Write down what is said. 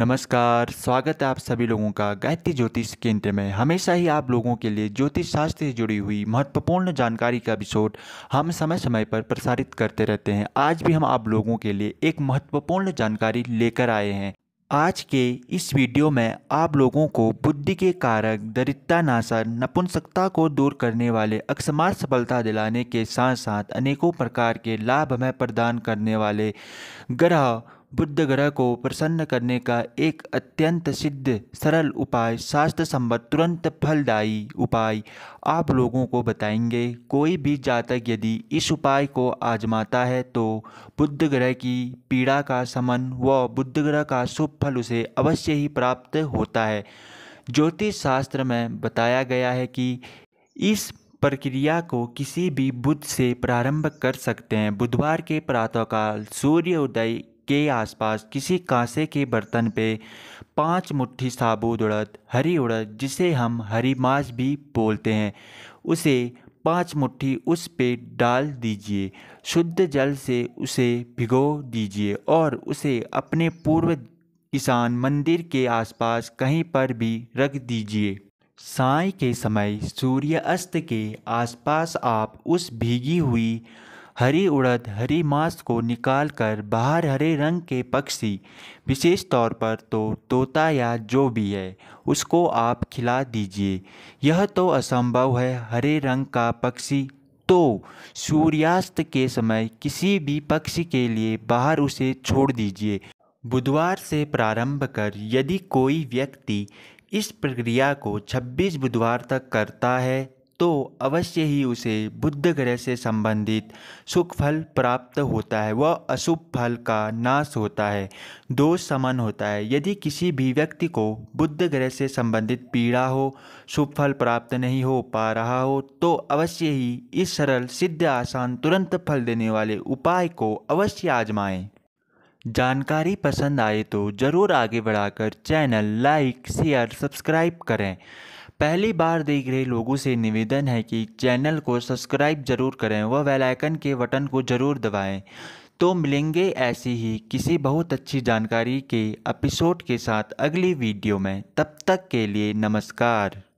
नमस्कार स्वागत है आप सभी लोगों का गायत्री ज्योतिष केंद्र में हमेशा ही आप लोगों के लिए ज्योतिष शास्त्र से जुड़ी हुई महत्वपूर्ण जानकारी का एपिसोड हम समय समय पर प्रसारित करते रहते हैं आज भी हम आप लोगों के लिए एक महत्वपूर्ण जानकारी लेकर आए हैं आज के इस वीडियो में आप लोगों को बुद्धि के कारक दरिद्रता नाशा नपुंसकता को दूर करने वाले अक्समार सफलता दिलाने के साथ साथ अनेकों प्रकार के लाभ में प्रदान करने वाले ग्रह बुद्ध ग्रह को प्रसन्न करने का एक अत्यंत सिद्ध सरल उपाय शास्त्र संबद्ध तुरंत फलदायी उपाय आप लोगों को बताएंगे कोई भी जातक यदि इस उपाय को आजमाता है तो बुद्ध ग्रह की पीड़ा का समन व बुद्ध ग्रह का शुभ फल उसे अवश्य ही प्राप्त होता है ज्योतिष शास्त्र में बताया गया है कि इस प्रक्रिया को किसी भी बुध से प्रारंभ कर सकते हैं बुधवार के प्रातःकाल सूर्य उदय के आसपास किसी कांसे के बर्तन पे पाँच मुट्ठी साबुत उड़द हरी उड़द जिसे हम हरी मांस भी बोलते हैं उसे पाँच मुट्ठी उस पे डाल दीजिए शुद्ध जल से उसे भिगो दीजिए और उसे अपने पूर्व ईशान मंदिर के आसपास कहीं पर भी रख दीजिए साय के समय सूर्य अस्त के आसपास आप उस भीगी हुई हरी उड़द हरी मांस को निकाल कर बाहर हरे रंग के पक्षी विशेष तौर पर तो तोता या जो भी है उसको आप खिला दीजिए यह तो असंभव है हरे रंग का पक्षी तो सूर्यास्त के समय किसी भी पक्षी के लिए बाहर उसे छोड़ दीजिए बुधवार से प्रारंभ कर यदि कोई व्यक्ति इस प्रक्रिया को 26 बुधवार तक करता है तो अवश्य ही उसे बुद्ध ग्रह से संबंधित सुख फल प्राप्त होता है वह अशुभ फल का नाश होता है दोष समन होता है यदि किसी भी व्यक्ति को बुद्ध ग्रह से संबंधित पीड़ा हो शुभ फल प्राप्त नहीं हो पा रहा हो तो अवश्य ही इस सरल सिद्ध आसान तुरंत फल देने वाले उपाय को अवश्य आजमाएं जानकारी पसंद आए तो ज़रूर आगे बढ़ाकर चैनल लाइक शेयर सब्सक्राइब करें पहली बार देख रहे लोगों से निवेदन है कि चैनल को सब्सक्राइब जरूर करें व आइकन के बटन को जरूर दबाएं तो मिलेंगे ऐसी ही किसी बहुत अच्छी जानकारी के एपिसोड के साथ अगली वीडियो में तब तक के लिए नमस्कार